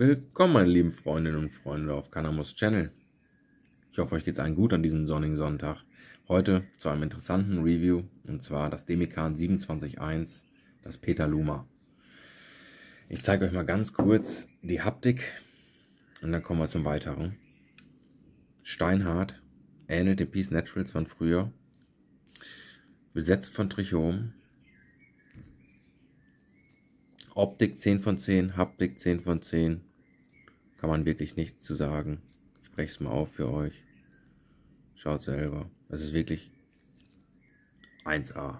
Willkommen, meine lieben Freundinnen und Freunde auf Cannabis Channel. Ich hoffe, euch geht's allen gut an diesem sonnigen Sonntag. Heute zu einem interessanten Review und zwar das Demikan 27.1, das Peter Luma. Ich zeige euch mal ganz kurz die Haptik und dann kommen wir zum Weiteren. Steinhart, ähnelt den Peace Naturals von früher, besetzt von Trichom, Optik 10 von 10, Haptik 10 von 10, kann man wirklich nichts zu sagen. Ich spreche es mal auf für euch. Schaut selber. Es ist wirklich 1A.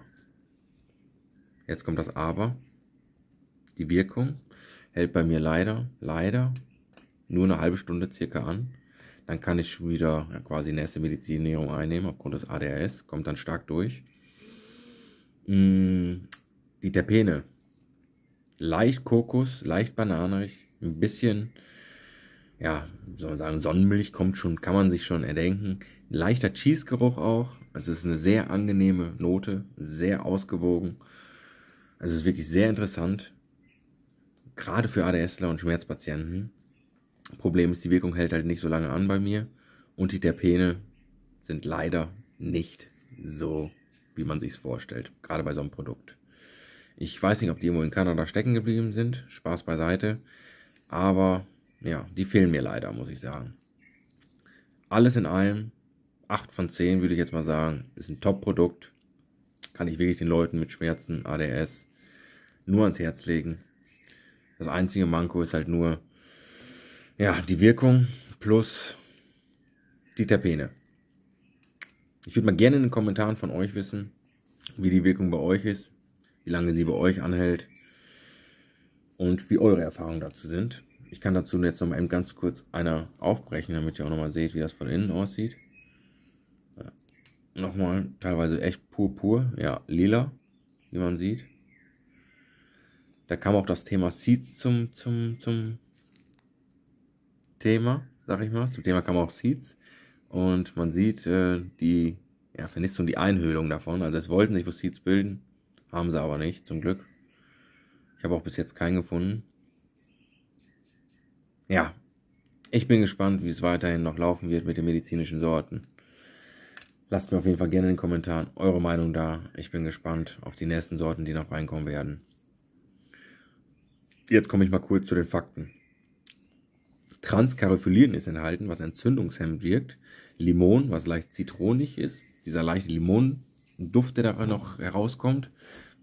Jetzt kommt das Aber. Die Wirkung hält bei mir leider, leider nur eine halbe Stunde circa an. Dann kann ich schon wieder ja, quasi eine erste Medizinierung einnehmen aufgrund des ADHS. Kommt dann stark durch. Mm, die Terpene. Leicht Kokos, leicht bananerig, ein bisschen ja, soll man sagen, Sonnenmilch kommt schon, kann man sich schon erdenken. Leichter Cheese-Geruch auch. Es ist eine sehr angenehme Note, sehr ausgewogen. Also es ist wirklich sehr interessant. Gerade für ADSler und Schmerzpatienten. Problem ist, die Wirkung hält halt nicht so lange an bei mir. Und die Terpene sind leider nicht so, wie man sich es vorstellt. Gerade bei so einem Produkt. Ich weiß nicht, ob die irgendwo in Kanada stecken geblieben sind. Spaß beiseite. Aber ja, die fehlen mir leider, muss ich sagen. Alles in allem, 8 von 10 würde ich jetzt mal sagen, ist ein Top-Produkt. Kann ich wirklich den Leuten mit Schmerzen, ADS, nur ans Herz legen. Das einzige Manko ist halt nur, ja, die Wirkung plus die Terpene. Ich würde mal gerne in den Kommentaren von euch wissen, wie die Wirkung bei euch ist, wie lange sie bei euch anhält und wie eure Erfahrungen dazu sind ich kann dazu jetzt noch mal eben ganz kurz eine aufbrechen, damit ihr auch noch mal seht, wie das von innen aussieht. Ja. Nochmal, teilweise echt pur pur, ja, lila, wie man sieht. Da kam auch das Thema Seeds zum, zum, zum Thema, sag ich mal. Zum Thema kam auch Seeds. Und man sieht äh, die ja, Vernistung, die Einhöhlung davon. Also es wollten sich wohl Seeds bilden, haben sie aber nicht, zum Glück. Ich habe auch bis jetzt keinen gefunden ja, ich bin gespannt, wie es weiterhin noch laufen wird mit den medizinischen Sorten. Lasst mir auf jeden Fall gerne in den Kommentaren eure Meinung da. Ich bin gespannt auf die nächsten Sorten, die noch reinkommen werden. Jetzt komme ich mal kurz zu den Fakten. Transcaryophyllin ist enthalten, was entzündungshemmend wirkt. Limon, was leicht zitronig ist. Dieser leichte Limonduft, der da noch herauskommt.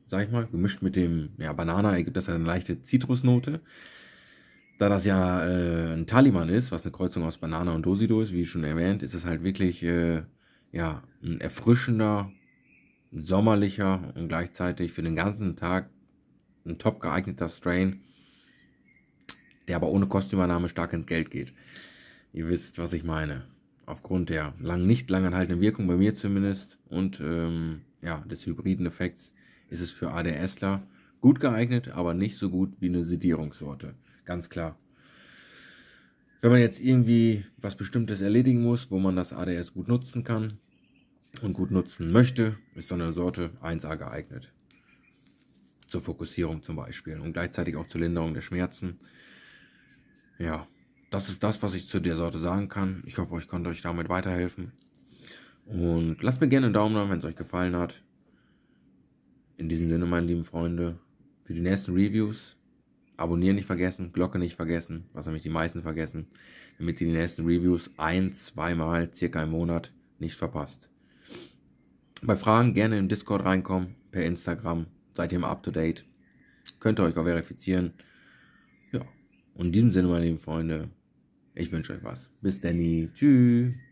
Sag ich mal, gemischt mit dem ja, Banana ergibt das eine leichte Zitrusnote da das ja äh, ein Taliban ist, was eine Kreuzung aus Banana und Dosido ist, wie schon erwähnt, ist es halt wirklich äh, ja, ein erfrischender, ein sommerlicher und gleichzeitig für den ganzen Tag ein top geeigneter Strain, der aber ohne Kostübernahme stark ins Geld geht. Ihr wisst, was ich meine. Aufgrund der lang, nicht lang anhaltenden Wirkung, bei mir zumindest, und ähm, ja, des hybriden Effekts ist es für ADSler gut geeignet, aber nicht so gut wie eine Sedierungssorte ganz klar. Wenn man jetzt irgendwie was Bestimmtes erledigen muss, wo man das ADS gut nutzen kann und gut nutzen möchte, ist so eine Sorte 1A geeignet. Zur Fokussierung zum Beispiel und gleichzeitig auch zur Linderung der Schmerzen. Ja, das ist das, was ich zu der Sorte sagen kann. Ich hoffe, ich konnte euch damit weiterhelfen. Und lasst mir gerne einen Daumen da, wenn es euch gefallen hat. In diesem Sinne, meine lieben Freunde, für die nächsten Reviews Abonnieren nicht vergessen, Glocke nicht vergessen, was nämlich die meisten vergessen, damit ihr die nächsten Reviews ein, zweimal, circa im Monat nicht verpasst. Bei Fragen gerne im Discord reinkommen, per Instagram, seid ihr immer up to date. Könnt ihr euch auch verifizieren. Ja, und in diesem Sinne, meine lieben Freunde, ich wünsche euch was. Bis dann, tschüss.